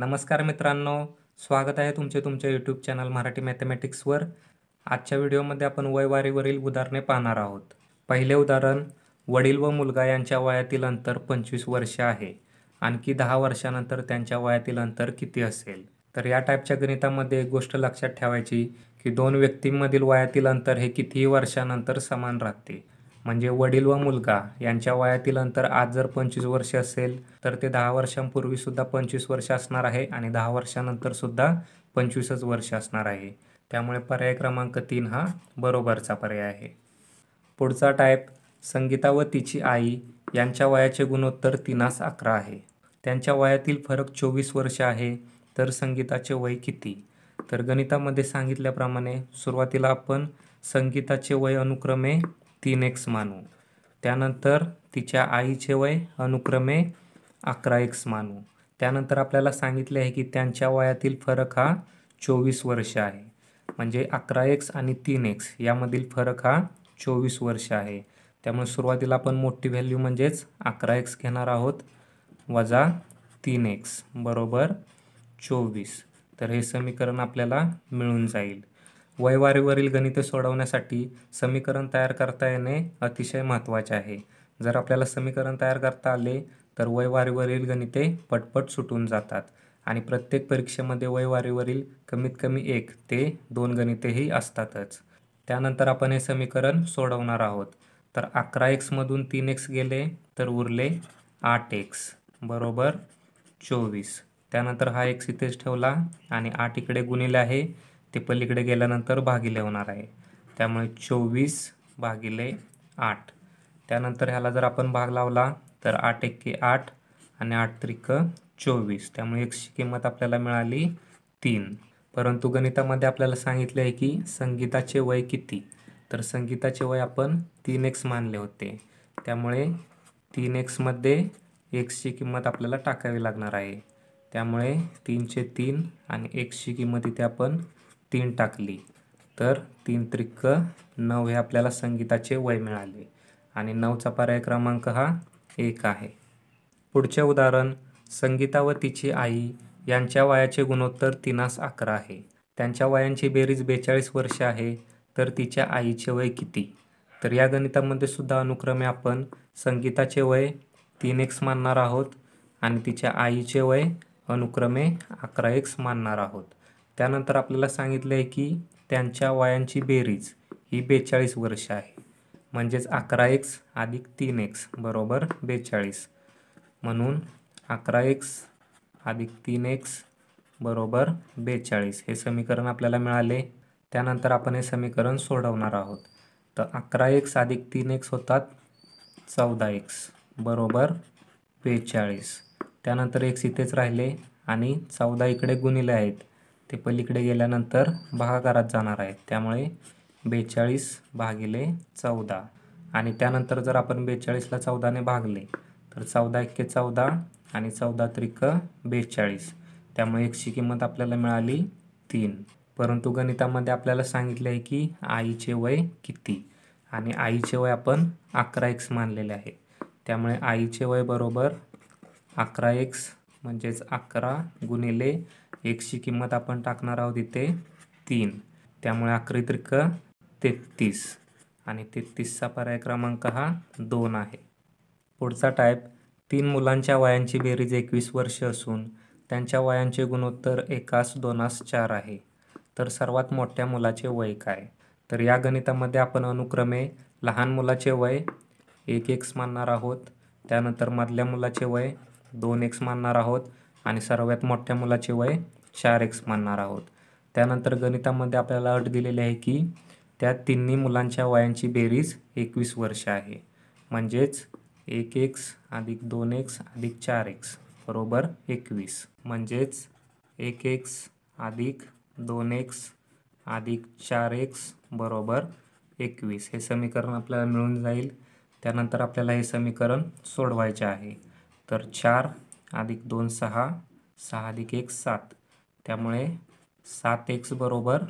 नमस्कार मित्रांनो स्वागत आहे तुमचे तुमच्या यूट्यूब चॅनल मराठी मॅथमॅटिक्सवर आजच्या व्हिडिओमध्ये आपण वयवारीवरील उदाहरणे पाहणार आहोत पहिले उदाहरण वडील व मुलगा यांच्या वयातील अंतर पंचवीस वर्ष आहे आणखी दहा वर्षानंतर त्यांच्या वयातील अंतर किती असेल तर या टाईपच्या गणितामध्ये एक गोष्ट लक्षात ठेवायची की दोन व्यक्तींमधील वयातील अंतर हे कितीही वर्षानंतर समान राहते म्हणजे वडील व मुलगा यांच्या वयातील अंतर आज जर पंचवीस वर्ष असेल तर ते दहा वर्षांपूर्वी सुद्धा पंचवीस वर्ष असणार आहे आणि दहा वर्षानंतर सुद्धा पंचवीसच वर्ष असणार आहे त्यामुळे पर्याय क्रमांक तीन हा बरोबरचा पर्याय आहे पुढचा टाईप संगीता व तिची आई यांच्या वयाचे गुणोत्तर तीनास अकरा आहे त्यांच्या वयातील फरक चोवीस वर्ष आहे तर संगीताचे वय किती तर गणितामध्ये सांगितल्याप्रमाणे सुरुवातीला आपण संगीताचे वय अनुक्रमे तीन एक्स मानू त्यानंतर तिच्या आईचे वय अनुक्रमे अकरा एक्स मानू त्यानंतर आपल्याला सांगितले आहे की त्यांच्या वयातील फरक हा चोवीस वर्ष आहे म्हणजे अकरा एक्स आणि तीन एक्स यामधील फरक हा चोवीस वर्ष आहे त्यामुळे सुरुवातीला आपण मोठी व्हॅल्यू म्हणजेच अकरा एक्स घेणार आहोत वजा तीन एक्स बरोबर चोवीस तर हे समीकरण आपल्याला मिळून जाईल वयवारीवरील गणिते सोडवण्यासाठी समीकरण तयार करता येणे अतिशय महत्त्वाचे आहे जर आपल्याला समीकरण तयार करता आले तर वयवारीवरील गणिते पटपट सुटून जातात आणि प्रत्येक परीक्षेमध्ये वयवारीवरील कमीत कमी एक ते दोन गणितेही असतातच त्यानंतर आपण हे समीकरण सोडवणार आहोत तर अकरा एक्समधून तीन एक्स गेले तर उरले आठ एक्स बरोबर चोवीस त्यानंतर हा एक्स इथेच ठेवला आणि आठ इकडे गुणिले आहे ते पलीकडे गेल्यानंतर भागिले होणार आहे त्यामुळे चोवीस भागिले आठ त्यानंतर ह्याला जर आपण भाग लावला तर आठ एक्के आठ आणि आठ त्रिक चोवीस त्यामुळे एक्सची किंमत आपल्याला मिळाली तीन परंतु गणितामध्ये आपल्याला सांगितले आहे की संगीताचे वय किती तर संगीताचे वय आपण तीन एक्स मानले होते त्यामुळे तीन एक्समध्ये एक्सची किंमत आपल्याला टाकावी लागणार आहे त्यामुळे तीनचे तीन आणि एक्सची किंमत इथे आपण तीन टाकली तर तीन त्रिक्क नऊ हे आपल्याला संगीताचे वय मिळाले आणि नऊचा पर्याय क्रमांक हा एक आहे पुढचे उदाहरण संगीता व तिची आई यांच्या वयाचे गुणोत्तर तिनास अकरा आहे त्यांच्या वयांची बेरीज बेचाळीस वर्ष आहे तर तिच्या आईचे वय किती तर या गणितामध्ये सुद्धा अनुक्रमे आपण संगीताचे वय तीन एक्स मानणार आहोत आणि तिच्या आईचे वय अनुक्रमे अकरा एक्स मानणार आहोत त्यानंतर आपल्याला सांगितलं आहे की त्यांच्या वयांची बेरीज ही बेचाळीस वर्ष आहे म्हणजेच अकरा एक्स अधिक तीन एक्स बरोबर बेचाळीस म्हणून अकरा एक्स अधिक तीन एक्स बरोबर बेचाळीस हे समीकरण आपल्याला मिळाले त्यानंतर आपण हे समीकरण सोडवणार आहोत तर अकरा एक्स अधिक तीन एक्स होतात चौदा एक्स बरोबर बेचाळीस त्यानंतर एक्स इथेच राहिले आणि चौदा इकडे गुणिले आहेत ते पलीकडे गेल्यानंतर भागाकारात जाणार आहेत त्यामुळे बेचाळीस भागिले चौदा आणि त्यानंतर जर आपण बेचाळीसला चौदाने भागले तर चौदा एकके चौदा आणि चौदा त्रिक बेचाळीस त्यामुळे एकची किंमत आपल्याला मिळाली तीन परंतु गणितामध्ये आपल्याला सांगितले आहे की आईचे वय किती आणि आईचे वय आपण अकरा एक्स मानलेले आहे त्यामुळे आईचे वय बरोबर अकरा एक्स म्हणजेच अकरा गुणिले एकची किंमत आपण टाकणार आहोत इथे तीन त्यामुळे अकरा त्रिक तेहतीस आणि तेहत्तीसचा पर्याय क्रमांक हा दोन आहे पुढचा टाईप तीन मुलांच्या वयांची बेरीज एकवीस वर्ष असून त्यांच्या वयांचे गुणोत्तर एकास दोनास चार आहे तर सर्वात मोठ्या मुलाचे वय काय तर या गणितामध्ये आपण अनुक्रमे लहान मुलाचे वय एक एक्स मानणार आहोत त्यानंतर मधल्या मुलाचे वय दोन एक्स मानणार आहोत आणि सर्वात मोठ्या मुलाचे वय चार एक्स मानणार आहोत त्यानंतर गणितामध्ये आपल्याला अट दिलेली आहे की त्या तिन्ही मुलांच्या वयांची बेरीज एकवीस वर्ष आहे म्हणजेच एक एक्स अधिक दोन एक्स अधिक चार एक्स बरोबर एकवीस म्हणजेच एक एक्स अधिक दोन एक्स अधिक चार एक्स बरोबर एकवीस हे समीकरण आपल्याला मिळून जाईल त्यानंतर आपल्याला हे समीकरण सोडवायचे आहे तर चार अधिक दोन सहा सहा अधिक एक सात त्यामुळे सात एक्स बरोबर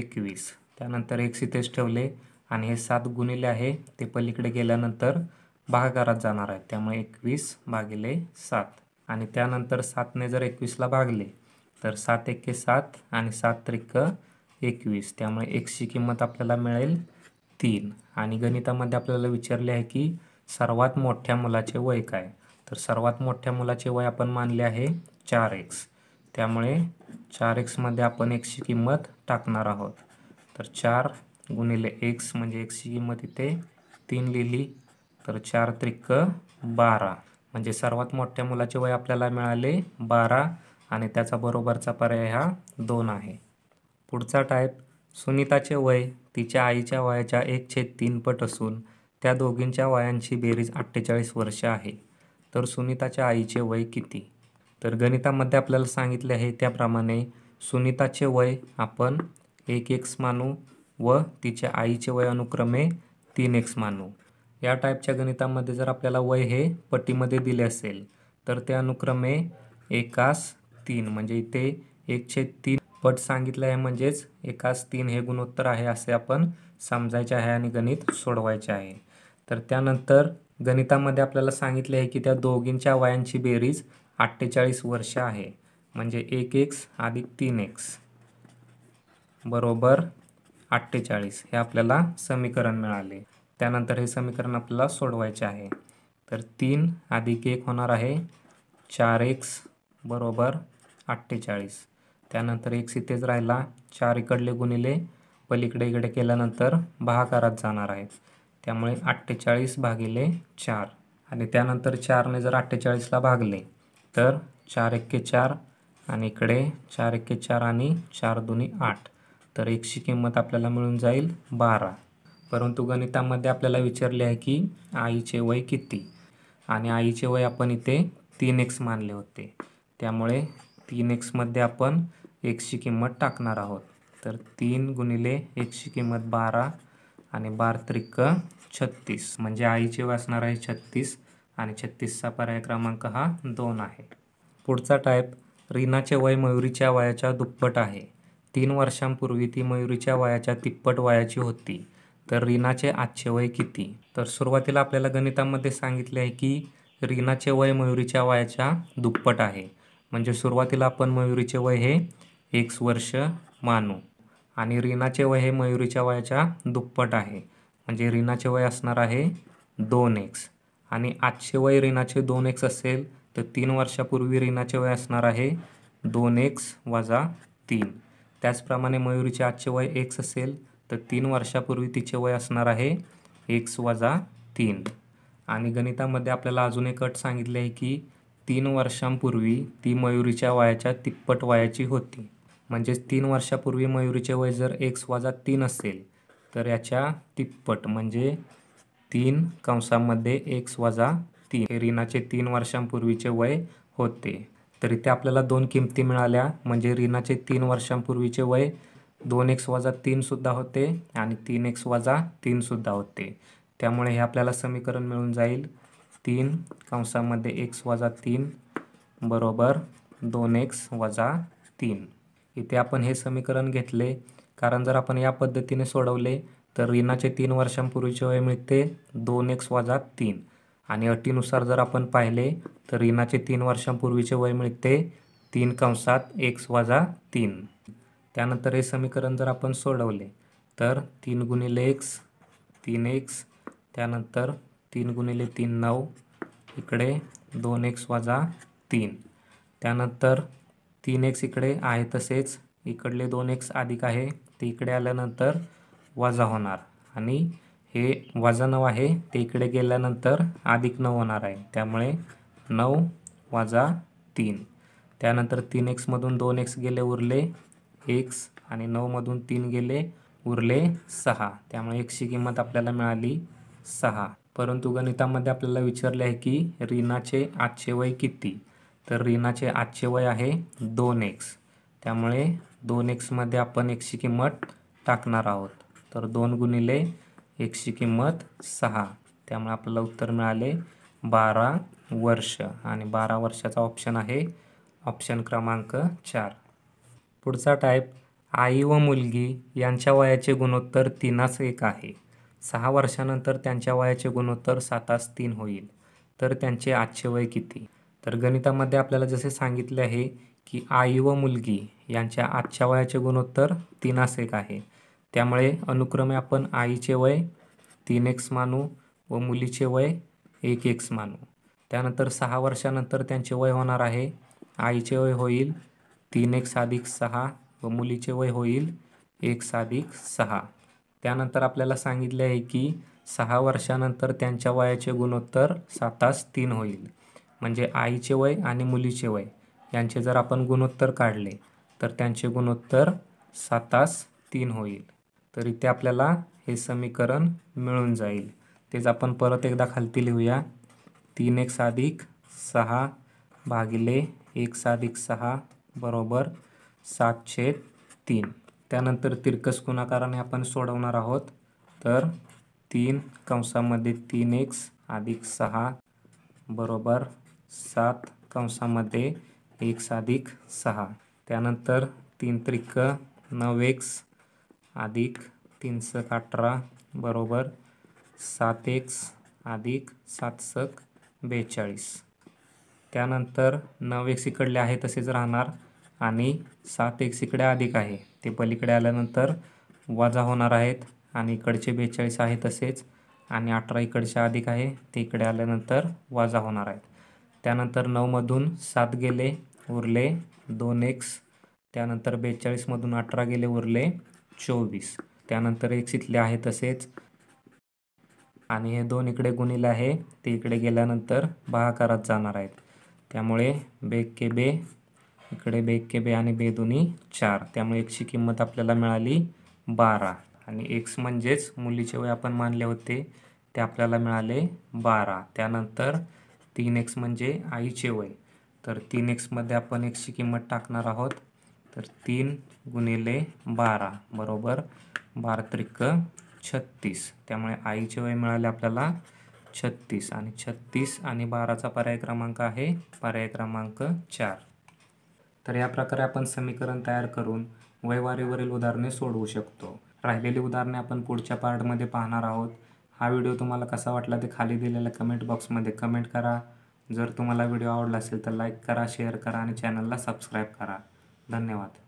एकवीस त्यानंतर एक्स इथेच ठेवले आणि हे सात गुणिले आहे ते पलीकडे गेल्यानंतर भागाकारात जाणार आहे त्यामुळे एकवीस भागिले सात आणि त्यानंतर सातने जर एकवीसला भागले तर सात एके सात आणि सात त्रिक एकवीस त्यामुळे एक्सची किंमत आपल्याला मिळेल तीन आणि गणितामध्ये आपल्याला विचारले आहे की सर्वात मोठ्या मुलाचे वय काय तर सर्वात मोठ्या मुलाचे वय आपण मानले आहे चार एक्स त्यामुळे चार एक्समध्ये आपण एक्सची किंमत टाकणार आहोत तर चार गुणिले एक्स म्हणजे एक्सची किंमत इथे तीन लिहिली तर चार त्रिक्क बारा म्हणजे सर्वात मोठ्या मुलाचे वय आपल्याला मिळाले बारा आणि त्याचा बरोबरचा पर्याय हा दोन आहे पुढचा टाईप सुनीताचे वय तिच्या आईच्या वयाच्या एक छेद तीन पट असून त्या दोघींच्या वयांची बेरीज अठ्ठेचाळीस वर्ष आहे तर सुनीताच्या आईचे वय किती तर गणितामध्ये आपल्याला सांगितले आहे त्याप्रमाणे सुनीताचे वय आपण एक एक्स मानू व तिच्या आईचे वय अनुक्रमे तीन एक्स मानू या टाईपच्या गणितामध्ये जर आपल्याला वय हे पटीमध्ये दिले असेल तर ते अनुक्रमे एकास तीन म्हणजे इथे एकशे तीन पट सांगितलं आहे म्हणजेच एकास तीन हे गुणोत्तर आहे असे आपण समजायचे आहे आणि गणित सोडवायचे आहे तर त्यानंतर गणितामध्ये आपल्याला सांगितले आहे की त्या दोघींच्या वयांची बेरीज अठ्ठेचाळीस वर्ष आहे म्हणजे एक एक्स अधिक तीन एक्स बरोबर अठ्ठेचाळीस हे आपल्याला समीकरण मिळाले त्यानंतर हे समीकरण आपल्याला सोडवायचे आहे तर तीन अधिक एक होणार आहे चार एक्स बरोबर अठ्ठेचाळीस त्यानंतर एक्स इथेच राहिला चार इकडले गुणिले पलीकडे इकडे केल्यानंतर भाकारात जाणार आहे त्यामुळे अठ्ठेचाळीस भागिले चार आणि त्यानंतर चारने जर अठ्ठेचाळीसला भागले तर चार एक्के चार आणि इकडे चार एक्के चार आणि चार दोन्ही आठ तर एकशे किंमत आपल्याला मिळून जाईल बारा परंतु गणितामध्ये आपल्याला विचारले आहे की आईचे वय किती आणि आईचे वय आपण इथे तीन एक्स मानले होते त्यामुळे तीन एक्समध्ये आपण एकशी किंमत टाकणार आहोत तर तीन गुणिले एकची किंमत बारा आणि बार त्रिक छत्तीस म्हणजे आईचे वाचणार आहे छत्तीस आणि छत्तीसचा पर्याय क्रमांक हा दोन आहे पुढचा टाईप रीनाचे वय मयुरीच्या वयाच्या दुप्पट आहे तीन वर्षांपूर्वी ती मयुरीच्या वयाच्या तिप्पट वयाची होती तर रीनाचे आजचे वय किती तर सुरुवातीला आपल्याला गणितामध्ये सांगितले आहे की रीनाचे वय मयुरीच्या वयाच्या दुप्पट आहे म्हणजे सुरुवातीला आपण मयुरीचे वय हे एक वर्ष मानू आणि रीनाचे वय हे मयुरीच्या वयाच्या दुप्पट आहे म्हणजे रीनाचे वय असणार आहे दोन एक्स आणि आजचे वय रीनाचे दोन एक्स असेल तर तीन वर्षापूर्वी रीनाचे वय असणार आहे दोन एक्स वजा तीन त्याचप्रमाणे मयुरीचे आजचे वय एक्स असेल तर तीन वर्षापूर्वी तिचे वय असणार आहे एक्स वजा तीन आणि गणितामध्ये आपल्याला अजून एक अट सांगितली आहे की तीन वर्षांपूर्वी ती मयुरीच्या वयाच्या तिप्पट वयाची होती म्हणजेच तीन वर्षापूर्वी मयुरीचे वय जर एक्स वजा तीन असेल तर याच्या तिप्पट म्हणजे तीन कंसामध्ये एक्स वजा तीन रीनाचे तीन वर्षांपूर्वीचे वय होते तर इथे आपल्याला दोन किमती मिळाल्या म्हणजे रीनाचे तीन वर्षांपूर्वीचे वय दोन एक्स वजा तीनसुद्धा होते आणि तीन एक्स वाजा तीनसुद्धा होते त्यामुळे हे आपल्याला समीकरण मिळून जाईल तीन कंसामध्ये एक्स वजा तीन बरोबर दोन एक्स वजा तीन इथे आपण हे समीकरण घेतले कारण जर आपण या पद्धतीने सोडवले तर ऋणाचे तीन वर्षांपूर्वीचे वय मिळते दोन एक्स वजा तीन आणि अटीनुसार जर आपण पाहिले तर ऋणाचे तीन वर्षांपूर्वीचे वय मिळते तीन कंसात एक्स वजा तीन त्यानंतर हे समीकरण जर आपण सोडवले तर तीन गुणिले एक्स तीन एक्स त्यानंतर तीन गुणिले तीन नऊ इकडे दोन एक्स वजा तीन त्यानंतर तीन एक्स इकडे आहे तसेच इकडले दोन एक्स अधिक आहे ते इकडे आल्यानंतर वजा होणार आणि हे वजा नऊ आहे ते इकडे गेल्यानंतर अधिक नऊ होणार आहे त्यामुळे नऊ वजा तीन त्यानंतर तीन एक्समधून दोन एक्स गेले उरले एक्स आणि नऊमधून तीन गेले उरले सहा त्यामुळे एक्सची किंमत आपल्याला मिळाली सहा परंतु गणितामध्ये आपल्याला विचारले आहे की रीनाचे आजचे वय किती तर रीनाचे आजचे वय आहे दोन एक्स त्यामुळे दोन एक्समध्ये आपण एकशे किंमत टाकणार आहोत तर दोन गुणिले एकशे किंमत सहा त्यामुळे आपल्याला उत्तर मिळाले बारा वर्ष आणि बारा वर्षाचा ऑप्शन आहे ऑप्शन क्रमांक चार पुढचा टाईप आई व मुलगी यांच्या वयाचे गुणोत्तर तीनास एक आहे सहा वर्षानंतर त्यांच्या वयाचे गुणोत्तर सातास तीन होईल तर त्यांचे आजचे वय किती तर गणितामध्ये आपल्याला जसे सांगितले आहे की आई व मुलगी यांच्या आजच्या वयाचे गुणोत्तर तीन एक आहे त्यामुळे अनुक्रमे आपण आईचे वय तीन एक्स मानू व मुलीचे वय एक एक्स मानू त्यानंतर सहा वर्षानंतर त्यांचे वय होणार आहे आईचे वय होईल तीन एक साधिक सहा व मुलीचे वय होईल एक साधिक सहा त्यानंतर आपल्याला सांगितले आहे की सहा वर्षानंतर त्यांच्या वयाचे गुणोत्तर सातास तीन होईल म्हणजे आईचे वय आणि मुलीचे वय यांचे जर आपण गुणोत्तर काढले तर त्यांचे गुणोत्तर सातास तीन होईल तर इथे आपल्याला हे समीकरण मिळून जाईल तेच आपण परत एकदा खालती लिहूया तीन एक साधिक सहा भागिले एक साधिक सहा बरोबर छेद तीन त्यानंतर तिरकस गुणाकाराने आपण सोडवणार आहोत तर तीन कंसामध्ये तीन एक्स अधिक सहा बरोबर सात कंसामध्ये एक साधिक सहा त्यानंतर तीन त्रिक नऊ एक्स अधिक सक अठरा बरोबर सात एक्स अधिक सात सक बेचाळीस त्यानंतर नऊ एक्स इकडले आहे तसेच राहणार आणि सात एक्स इकडे अधिक आहे ते पलीकडे आल्यानंतर वाजा होणार आहेत आणि इकडचे बेचाळीस आहे तसेच आणि अठरा इकडचे अधिक आहे ते इकडे आल्यानंतर वाजा होणार आहेत त्यानंतर नऊमधून सात गेले उरले दोन एक्स त्यानंतर बेचाळीसमधून अठरा गेले उरले चोवीस त्यानंतर एक्स इथले आहे तसेच आणि हे दोन इकडे गुणिले आहे ते इकडे गेल्यानंतर बहाकारात जाणार आहेत त्यामुळे के बे इकडे के बे आणि बे दोन्ही चार त्यामुळे एकची किंमत आपल्याला मिळाली बारा आणि एक्स म्हणजेच मुलीचे वय आपण मानले होते ते आपल्याला मिळाले बारा त्यानंतर तीन एक्स म्हणजे आईचे वय तर तीन एक्समध्ये आपण एक्सची किंमत टाकणार आहोत तर तीन गुणिले बारा बरोबर बारा त्रिक छत्तीस त्यामुळे आईचे वय मिळाले आपल्याला छत्तीस आणि छत्तीस आणि बाराचा पर्याय क्रमांक आहे पर्याय क्रमांक चार तर या प्रकारे आपण समीकरण तयार करून वयवारीवरील उदाहरणे सोडवू शकतो राहिलेली उदाहरणे आपण पुढच्या पार्टमध्ये पाहणार आहोत हा व्हिडिओ तुम्हाला कसा वाटला ते खाली दिलेल्या कमेंट बॉक्समध्ये कमेंट करा जर तुम्हाला व्हिडिओ आवडला असेल तर लाईक करा शेअर करा आणि चॅनलला सबस्क्राईब करा धन्यवाद